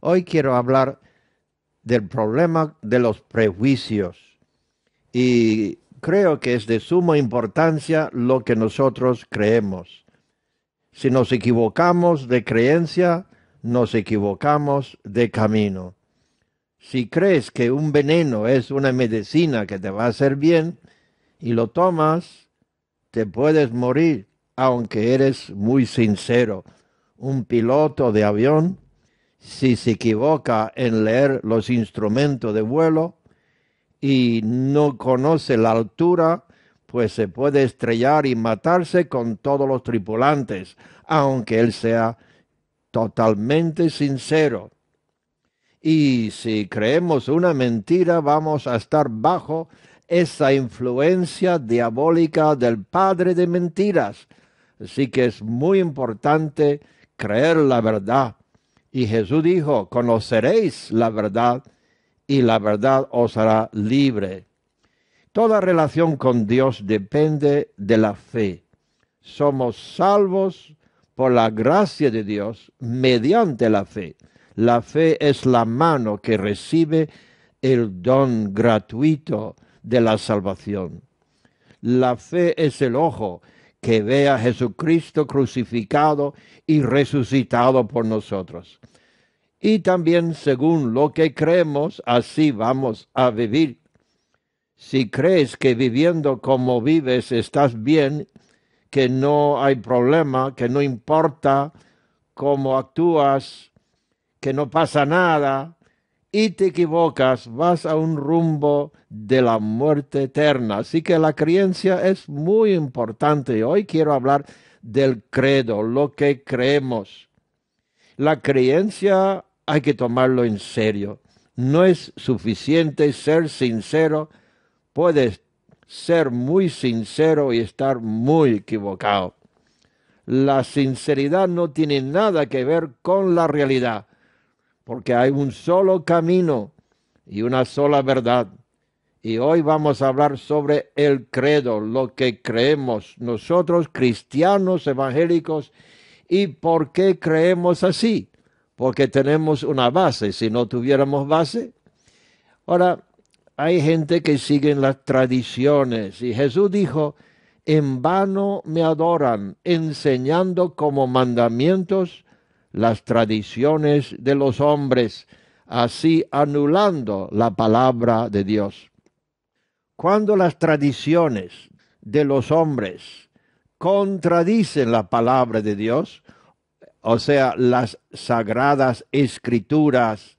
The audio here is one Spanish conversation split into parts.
Hoy quiero hablar del problema de los prejuicios y creo que es de suma importancia lo que nosotros creemos. Si nos equivocamos de creencia, nos equivocamos de camino. Si crees que un veneno es una medicina que te va a hacer bien y lo tomas, te puedes morir, aunque eres muy sincero. Un piloto de avión si se equivoca en leer los instrumentos de vuelo y no conoce la altura, pues se puede estrellar y matarse con todos los tripulantes, aunque él sea totalmente sincero. Y si creemos una mentira, vamos a estar bajo esa influencia diabólica del padre de mentiras. Así que es muy importante creer la verdad y Jesús dijo, conoceréis la verdad y la verdad os hará libre. Toda relación con Dios depende de la fe. Somos salvos por la gracia de Dios mediante la fe. La fe es la mano que recibe el don gratuito de la salvación. La fe es el ojo que vea a Jesucristo crucificado y resucitado por nosotros. Y también según lo que creemos, así vamos a vivir. Si crees que viviendo como vives estás bien, que no hay problema, que no importa cómo actúas, que no pasa nada, y te equivocas, vas a un rumbo de la muerte eterna. Así que la creencia es muy importante. Hoy quiero hablar del credo, lo que creemos. La creencia hay que tomarlo en serio. No es suficiente ser sincero. Puedes ser muy sincero y estar muy equivocado. La sinceridad no tiene nada que ver con la realidad porque hay un solo camino y una sola verdad. Y hoy vamos a hablar sobre el credo, lo que creemos nosotros, cristianos evangélicos, y por qué creemos así. Porque tenemos una base. Si no tuviéramos base, ahora hay gente que sigue las tradiciones. Y Jesús dijo, en vano me adoran, enseñando como mandamientos las tradiciones de los hombres, así anulando la palabra de Dios. Cuando las tradiciones de los hombres contradicen la palabra de Dios, o sea, las sagradas escrituras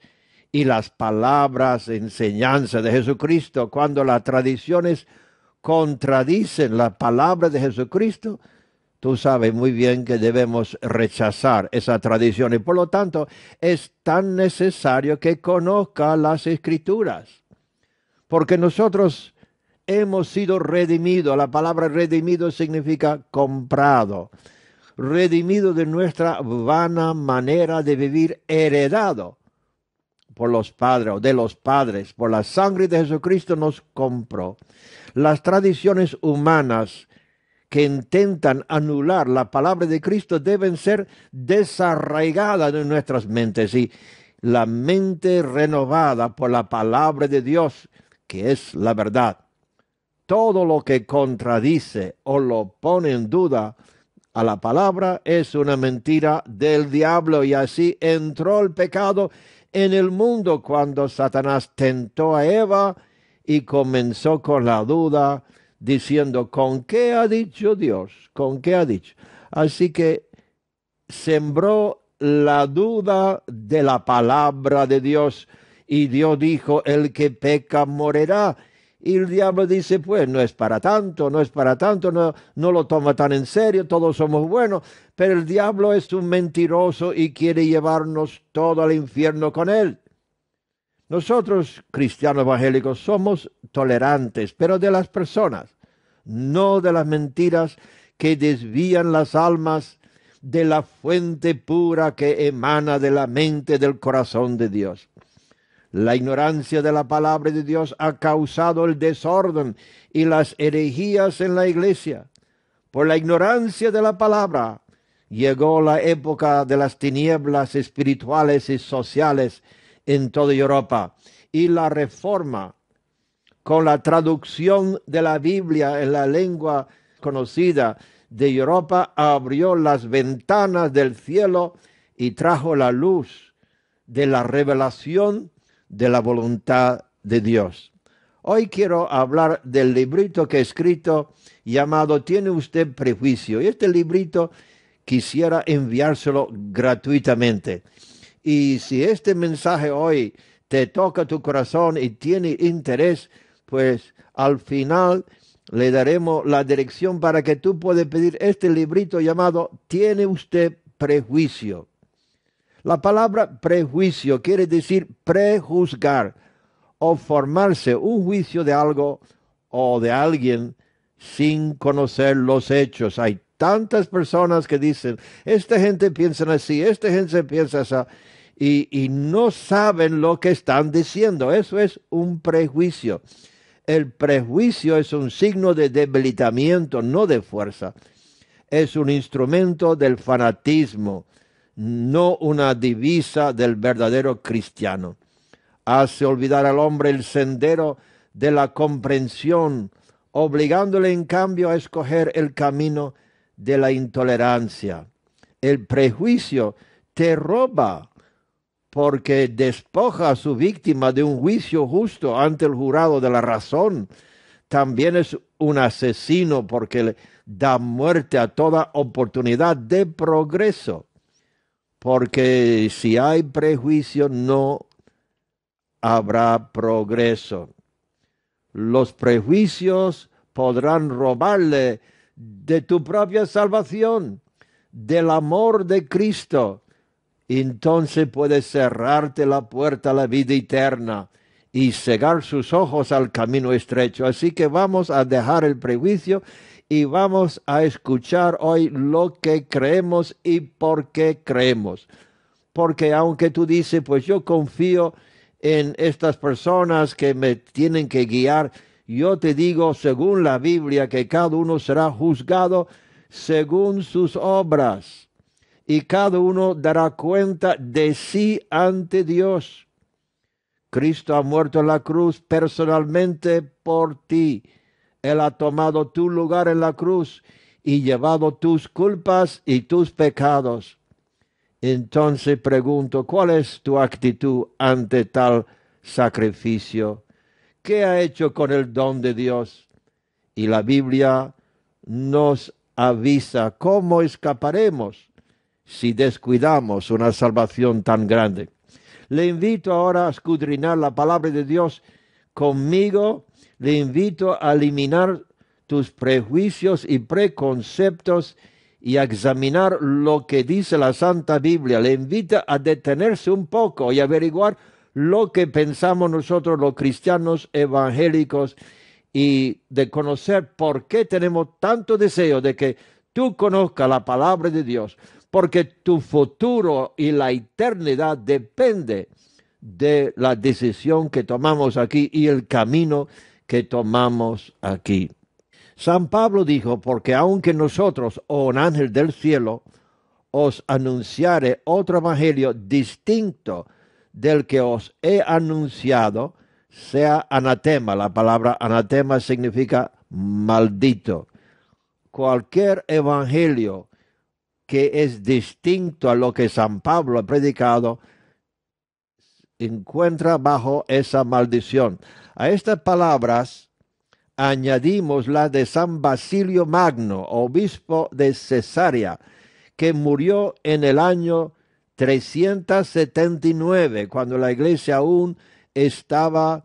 y las palabras, enseñanza de Jesucristo, cuando las tradiciones contradicen la palabra de Jesucristo, tú sabes muy bien que debemos rechazar esa tradición y por lo tanto es tan necesario que conozca las escrituras, porque nosotros hemos sido redimidos, la palabra redimido significa comprado, redimido de nuestra vana manera de vivir, heredado por los padres o de los padres, por la sangre de Jesucristo nos compró. Las tradiciones humanas que intentan anular la palabra de Cristo deben ser desarraigadas de nuestras mentes y la mente renovada por la palabra de Dios, que es la verdad. Todo lo que contradice o lo pone en duda a la palabra es una mentira del diablo y así entró el pecado en el mundo cuando Satanás tentó a Eva y comenzó con la duda diciendo, ¿con qué ha dicho Dios? ¿Con qué ha dicho? Así que sembró la duda de la palabra de Dios y Dios dijo, el que peca morirá. Y el diablo dice, pues no es para tanto, no es para tanto, no, no lo toma tan en serio, todos somos buenos, pero el diablo es un mentiroso y quiere llevarnos todo al infierno con él. Nosotros, cristianos evangélicos, somos tolerantes, pero de las personas no de las mentiras que desvían las almas de la fuente pura que emana de la mente del corazón de Dios. La ignorancia de la palabra de Dios ha causado el desorden y las herejías en la iglesia. Por la ignorancia de la palabra llegó la época de las tinieblas espirituales y sociales en toda Europa y la reforma con la traducción de la Biblia en la lengua conocida de Europa, abrió las ventanas del cielo y trajo la luz de la revelación de la voluntad de Dios. Hoy quiero hablar del librito que he escrito llamado ¿Tiene usted prejuicio? Y este librito quisiera enviárselo gratuitamente. Y si este mensaje hoy te toca tu corazón y tiene interés, pues al final le daremos la dirección para que tú puedas pedir este librito llamado ¿Tiene usted prejuicio? La palabra prejuicio quiere decir prejuzgar o formarse un juicio de algo o de alguien sin conocer los hechos. Hay tantas personas que dicen, esta gente piensa así, esta gente piensa así, y, y no saben lo que están diciendo. Eso es un prejuicio. El prejuicio es un signo de debilitamiento, no de fuerza. Es un instrumento del fanatismo, no una divisa del verdadero cristiano. Hace olvidar al hombre el sendero de la comprensión, obligándole en cambio a escoger el camino de la intolerancia. El prejuicio te roba porque despoja a su víctima de un juicio justo ante el jurado de la razón. También es un asesino porque le da muerte a toda oportunidad de progreso. Porque si hay prejuicio no habrá progreso. Los prejuicios podrán robarle de tu propia salvación, del amor de Cristo entonces puede cerrarte la puerta a la vida eterna y cegar sus ojos al camino estrecho. Así que vamos a dejar el prejuicio y vamos a escuchar hoy lo que creemos y por qué creemos. Porque aunque tú dices, pues yo confío en estas personas que me tienen que guiar, yo te digo, según la Biblia, que cada uno será juzgado según sus obras y cada uno dará cuenta de sí ante Dios. Cristo ha muerto en la cruz personalmente por ti. Él ha tomado tu lugar en la cruz y llevado tus culpas y tus pecados. Entonces pregunto, ¿cuál es tu actitud ante tal sacrificio? ¿Qué ha hecho con el don de Dios? Y la Biblia nos avisa cómo escaparemos si descuidamos una salvación tan grande. Le invito ahora a escudrinar la palabra de Dios conmigo, le invito a eliminar tus prejuicios y preconceptos y a examinar lo que dice la Santa Biblia. Le invito a detenerse un poco y averiguar lo que pensamos nosotros los cristianos evangélicos y de conocer por qué tenemos tanto deseo de que tú conozcas la palabra de Dios, porque tu futuro y la eternidad depende de la decisión que tomamos aquí y el camino que tomamos aquí. San Pablo dijo, porque aunque nosotros, o oh un ángel del cielo, os anunciare otro evangelio distinto del que os he anunciado, sea anatema. La palabra anatema significa maldito. Cualquier evangelio que es distinto a lo que San Pablo ha predicado, encuentra bajo esa maldición. A estas palabras añadimos la de San Basilio Magno, obispo de Cesarea, que murió en el año 379, cuando la iglesia aún estaba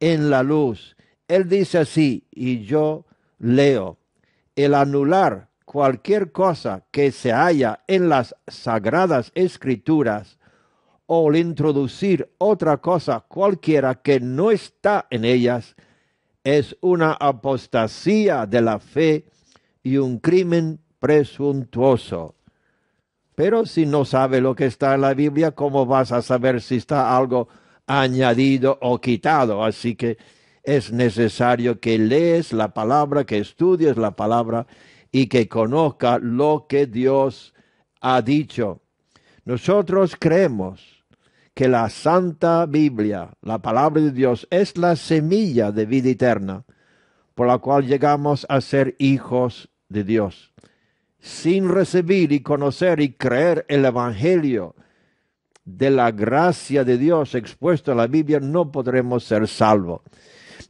en la luz. Él dice así, y yo leo, el anular cualquier cosa que se haya en las sagradas escrituras o el introducir otra cosa cualquiera que no está en ellas es una apostasía de la fe y un crimen presuntuoso. Pero si no sabe lo que está en la Biblia, ¿cómo vas a saber si está algo añadido o quitado? Así que es necesario que lees la palabra, que estudies la palabra y que conozca lo que Dios ha dicho. Nosotros creemos que la Santa Biblia, la palabra de Dios, es la semilla de vida eterna, por la cual llegamos a ser hijos de Dios. Sin recibir y conocer y creer el Evangelio de la gracia de Dios expuesto en la Biblia, no podremos ser salvos.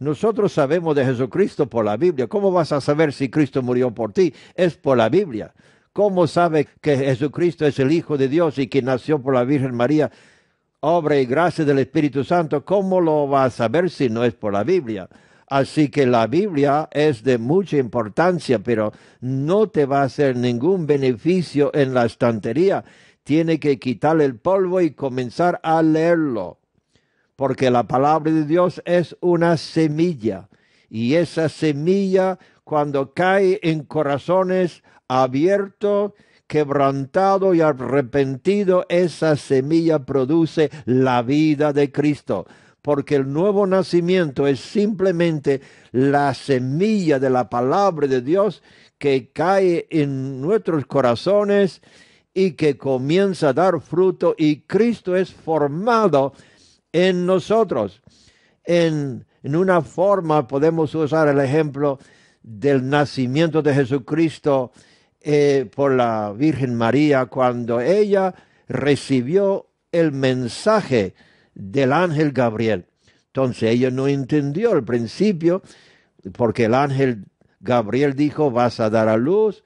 Nosotros sabemos de Jesucristo por la Biblia. ¿Cómo vas a saber si Cristo murió por ti? Es por la Biblia. ¿Cómo sabe que Jesucristo es el Hijo de Dios y que nació por la Virgen María? Obra y gracia del Espíritu Santo. ¿Cómo lo vas a saber si no es por la Biblia? Así que la Biblia es de mucha importancia, pero no te va a hacer ningún beneficio en la estantería. Tiene que quitarle el polvo y comenzar a leerlo porque la palabra de Dios es una semilla y esa semilla cuando cae en corazones abiertos, quebrantado y arrepentido, esa semilla produce la vida de Cristo. Porque el nuevo nacimiento es simplemente la semilla de la palabra de Dios que cae en nuestros corazones y que comienza a dar fruto y Cristo es formado en nosotros. En, una forma podemos usar el ejemplo del nacimiento de Jesucristo eh, por la Virgen María cuando ella recibió el mensaje del ángel Gabriel. Entonces ella no entendió al principio porque el ángel Gabriel dijo, vas a dar a luz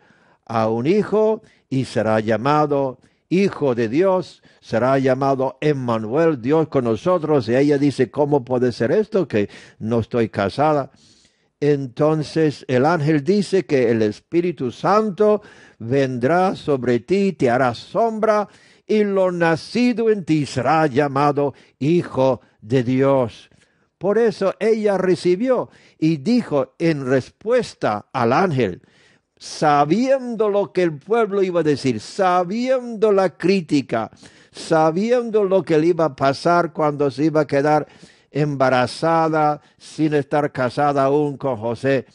a un hijo y será llamado hijo de Dios, será llamado Emmanuel, Dios con nosotros. Y ella dice, ¿cómo puede ser esto? Que no estoy casada. Entonces el ángel dice que el Espíritu Santo vendrá sobre ti, te hará sombra, y lo nacido en ti será llamado Hijo de Dios. Por eso ella recibió y dijo en respuesta al ángel, sabiendo lo que el pueblo iba a decir, sabiendo la crítica, sabiendo lo que le iba a pasar cuando se iba a quedar embarazada sin estar casada aún con José.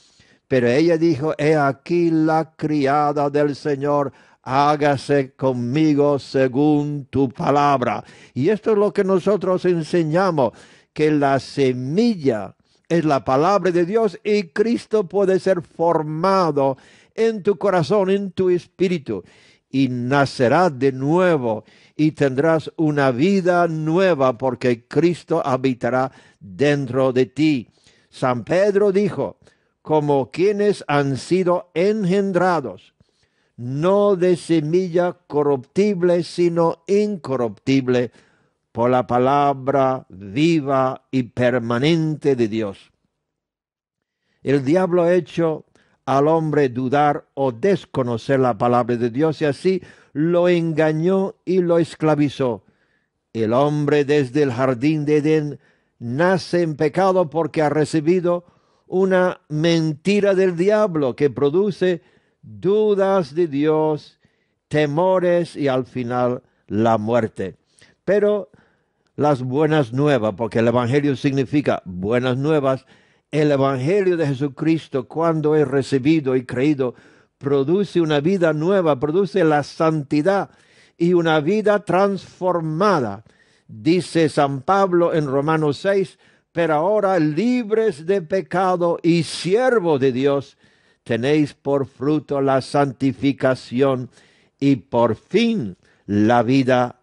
Pero ella dijo, he aquí la criada del Señor, hágase conmigo según tu palabra. Y esto es lo que nosotros enseñamos, que la semilla es la palabra de Dios y Cristo puede ser formado en tu corazón, en tu espíritu, y nacerás de nuevo y tendrás una vida nueva porque Cristo habitará dentro de ti. San Pedro dijo, como quienes han sido engendrados, no de semilla corruptible, sino incorruptible, por la palabra viva y permanente de Dios. El diablo hecho al hombre dudar o desconocer la palabra de Dios y así lo engañó y lo esclavizó. El hombre desde el jardín de Edén nace en pecado porque ha recibido una mentira del diablo que produce dudas de Dios, temores y al final la muerte. Pero las buenas nuevas, porque el Evangelio significa buenas nuevas, el Evangelio de Jesucristo, cuando es recibido y creído, produce una vida nueva, produce la santidad y una vida transformada. Dice San Pablo en Romanos 6, pero ahora libres de pecado y siervos de Dios, tenéis por fruto la santificación y por fin la vida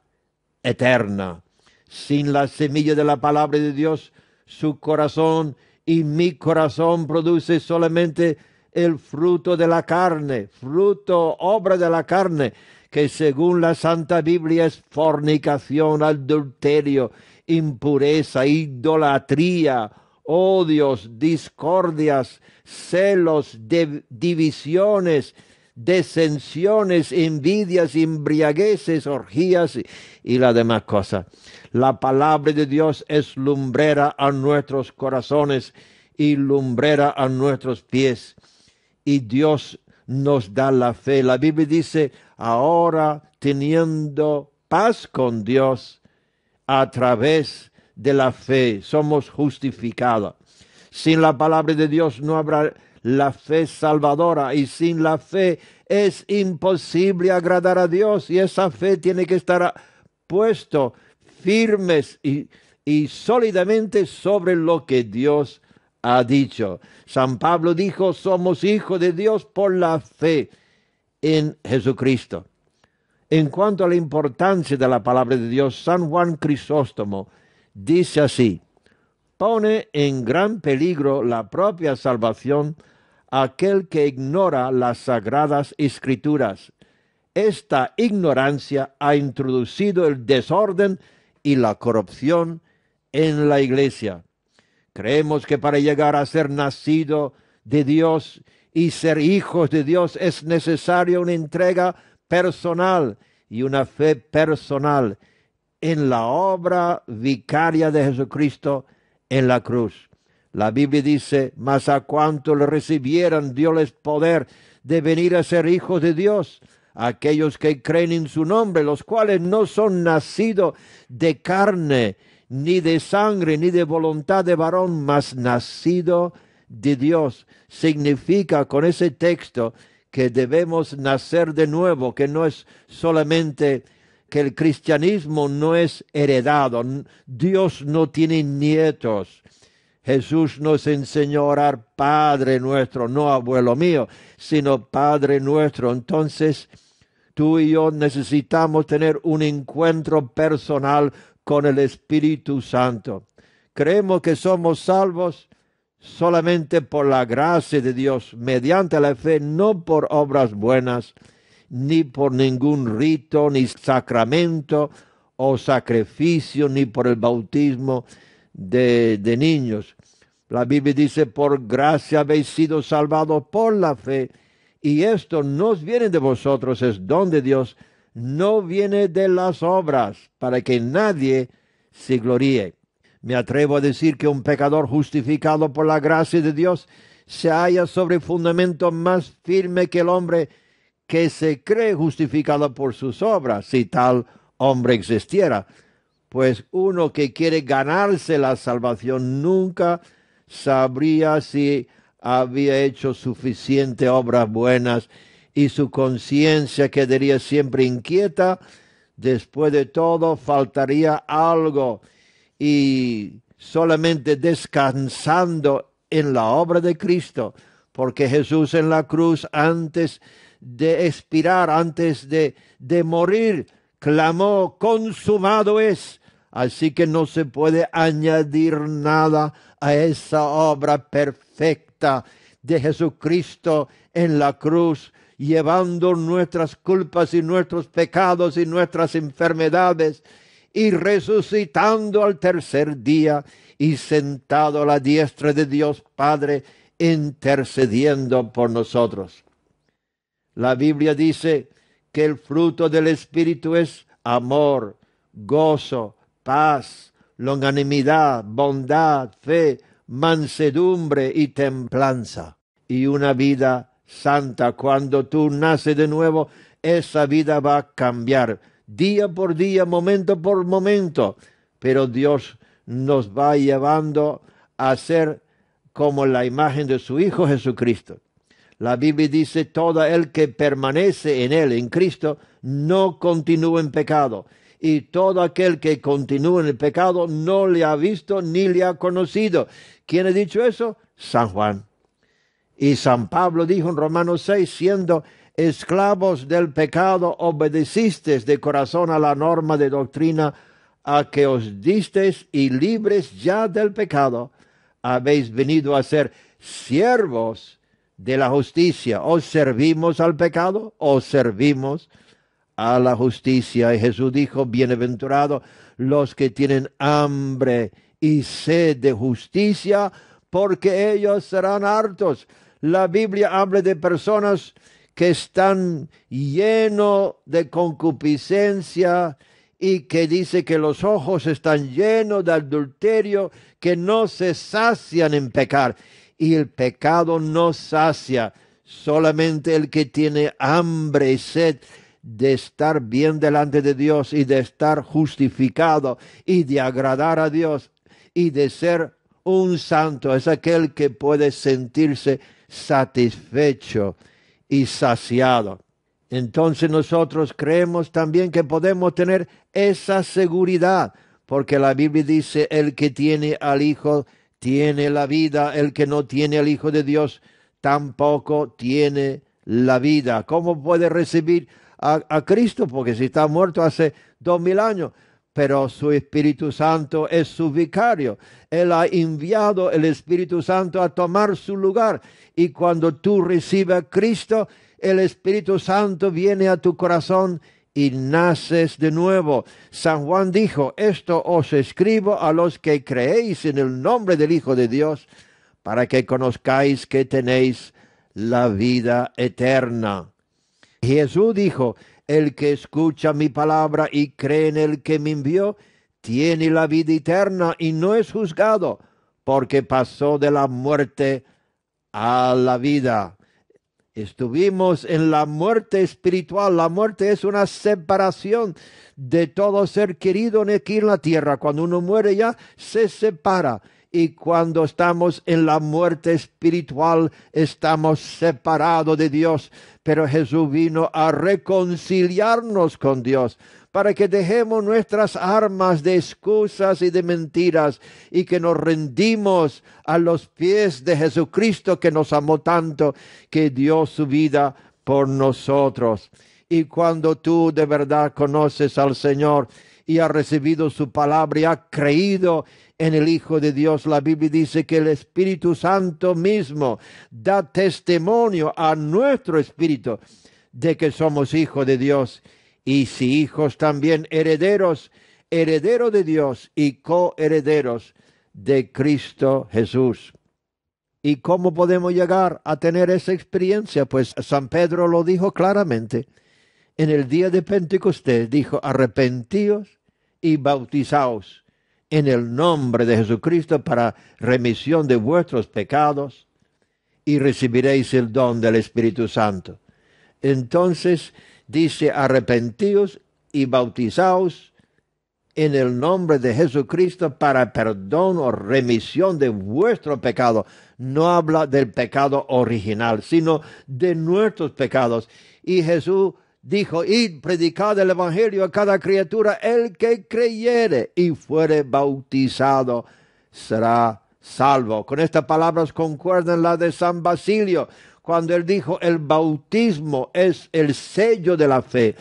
eterna. Sin la semilla de la palabra de Dios, su corazón y mi corazón produce solamente el fruto de la carne, fruto, obra de la carne, que según la Santa Biblia es fornicación, adulterio, impureza, idolatría, odios, discordias, celos, divisiones, descensiones, envidias, embriagueces, orgías y la demás cosa. La palabra de Dios es lumbrera a nuestros corazones y lumbrera a nuestros pies. Y Dios nos da la fe. La Biblia dice, ahora teniendo paz con Dios a través de la fe, somos justificados. Sin la palabra de Dios no habrá la fe salvadora y sin la fe es imposible agradar a Dios y esa fe tiene que estar puesto firmes y, sólidamente sobre lo que Dios ha dicho. San Pablo dijo, somos hijos de Dios por la fe en Jesucristo. En cuanto a la importancia de la palabra de Dios, San Juan Crisóstomo dice así, pone en gran peligro la propia salvación aquel que ignora las sagradas escrituras. Esta ignorancia ha introducido el desorden y la corrupción en la iglesia. Creemos que para llegar a ser nacido de Dios y ser hijos de Dios es necesaria una entrega personal y una fe personal en la obra vicaria de Jesucristo en la cruz. La Biblia dice, mas a cuanto le recibieran, dioles poder de venir a ser hijos de Dios, aquellos que creen en su nombre, los cuales no son nacidos de carne, ni de sangre, ni de voluntad de varón, mas nacido de Dios. Significa con ese texto que debemos nacer de nuevo, que no es solamente que el cristianismo no es heredado, Dios no tiene nietos. Jesús nos enseñó a orar Padre nuestro, no abuelo mío, sino Padre nuestro. Entonces, tú y yo necesitamos tener un encuentro personal con el Espíritu Santo. Creemos que somos salvos solamente por la gracia de Dios, mediante la fe, no por obras buenas ni por ningún rito, ni sacramento o sacrificio, ni por el bautismo de, niños. La Biblia dice, por gracia habéis sido salvados por la fe, y esto no viene de vosotros, es don de Dios, no viene de las obras, para que nadie se gloríe. Me atrevo a decir que un pecador justificado por la gracia de Dios se halla sobre fundamento más firme que el hombre que se cree justificado por sus obras, si tal hombre existiera. Pues uno que quiere ganarse la salvación nunca sabría si había hecho suficiente obras buenas y su conciencia quedaría siempre inquieta. Después de todo, faltaría algo y solamente descansando en la obra de Cristo, porque Jesús en la cruz antes de expirar, antes de, morir, clamó, consumado es. Así que no se puede añadir nada a esa obra perfecta de Jesucristo en la cruz, llevando nuestras culpas y nuestros pecados y nuestras enfermedades, y resucitando al tercer día y sentado a la diestra de Dios Padre, intercediendo por nosotros. La Biblia dice que el fruto del Espíritu es amor, gozo, paz, longanimidad, bondad, fe, mansedumbre y templanza. Y una vida santa, cuando tú naces de nuevo, esa vida va a cambiar día por día, momento por momento. Pero Dios nos va llevando a ser como la imagen de su Hijo Jesucristo. La Biblia dice, todo el que permanece en él, en Cristo, no continúa en pecado. Y todo aquel que continúa en el pecado no le ha visto ni le ha conocido. ¿Quién ha dicho eso? San Juan. Y San Pablo dijo en Romanos 6, siendo esclavos del pecado, obedecisteis de corazón a la norma de doctrina a que os disteis y libres ya del pecado, habéis venido a ser siervos de la justicia. ¿O servimos al pecado o servimos a la justicia? Y Jesús dijo, bienaventurados los que tienen hambre y sed de justicia, porque ellos serán hartos. La Biblia habla de personas que están llenos de concupiscencia y que dice que los ojos están llenos de adulterio, que no se sacian en pecar y el pecado no sacia. Solamente el que tiene hambre y sed de estar bien delante de Dios y de estar justificado y de agradar a Dios y de ser un santo es aquel que puede sentirse satisfecho y saciado. Entonces nosotros creemos también que podemos tener esa seguridad, porque la Biblia dice, el que tiene al Hijo tiene la vida. El que no tiene al Hijo de Dios tampoco tiene la vida. ¿Cómo puede recibir a, Cristo? Porque si está muerto hace dos mil años. Pero su Espíritu Santo es su vicario. Él ha enviado el Espíritu Santo a tomar su lugar. Y cuando tú recibes a Cristo, el Espíritu Santo viene a tu corazón y naces de nuevo. San Juan dijo, esto os escribo a los que creéis en el nombre del Hijo de Dios, para que conozcáis que tenéis la vida eterna. Jesús dijo, el que escucha mi palabra y cree en el que me envió, tiene la vida eterna y no es juzgado, porque pasó de la muerte a la vida. Estuvimos en la muerte espiritual. La muerte es una separación de todo ser querido aquí en la tierra. Cuando uno muere ya se separa. Y cuando estamos en la muerte espiritual, estamos separados de Dios. Pero Jesús vino a reconciliarnos con Dios para que dejemos nuestras armas de excusas y de mentiras y que nos rendimos a los pies de Jesucristo que nos amó tanto, que dio su vida por nosotros. Y cuando tú de verdad conoces al Señor y has recibido su palabra y has creído en el Hijo de Dios, la Biblia dice que el Espíritu Santo mismo da testimonio a nuestro espíritu de que somos hijos de Dios y si hijos también herederos, herederos de Dios y coherederos de Cristo Jesús. ¿Y cómo podemos llegar a tener esa experiencia? Pues San Pedro lo dijo claramente. En el día de Pentecostés dijo, arrepentíos y bautizaos en el nombre de Jesucristo para remisión de vuestros pecados y recibiréis el don del Espíritu Santo. Entonces, dice, arrepentíos y bautizaos en el nombre de Jesucristo para perdón o remisión de vuestro pecado. No habla del pecado original, sino de nuestros pecados. Y Jesús dijo, id predicad el Evangelio a cada criatura, el que creyere y fuere bautizado será salvo. Con estas palabras concuerdan la de San Basilio cuando él dijo, el bautismo es el sello de la fe,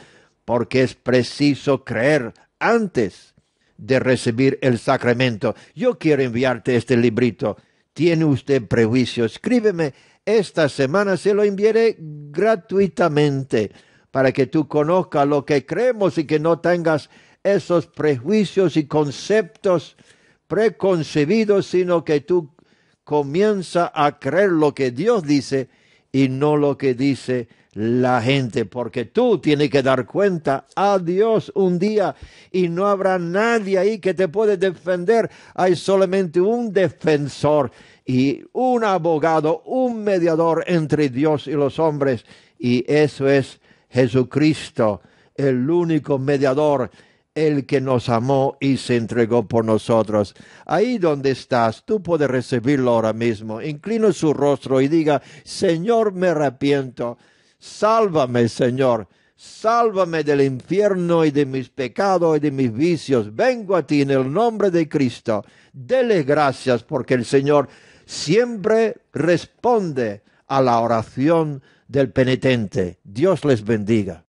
porque es preciso creer antes de recibir el sacramento. Yo quiero enviarte este librito. ¿Tiene usted prejuicio? Escríbeme. Esta semana se lo enviaré gratuitamente para que tú conozcas lo que creemos y que no tengas esos prejuicios y conceptos preconcebidos, sino que tú comienza a creer lo que Dios dice y no lo que dice la gente, porque tú tienes que dar cuenta a Dios un día y no habrá nadie ahí que te puede defender. Hay solamente un defensor y un abogado, un mediador entre Dios y los hombres, y eso es Jesucristo, el único mediador el que nos amó y se entregó por nosotros. Ahí donde estás, tú puedes recibirlo ahora mismo. Inclina su rostro y diga, Señor, me arrepiento. Sálvame, Señor. Sálvame del infierno y de mis pecados y de mis vicios. Vengo a ti en el nombre de Cristo. Dele gracias porque el Señor siempre responde a la oración del penitente. Dios les bendiga.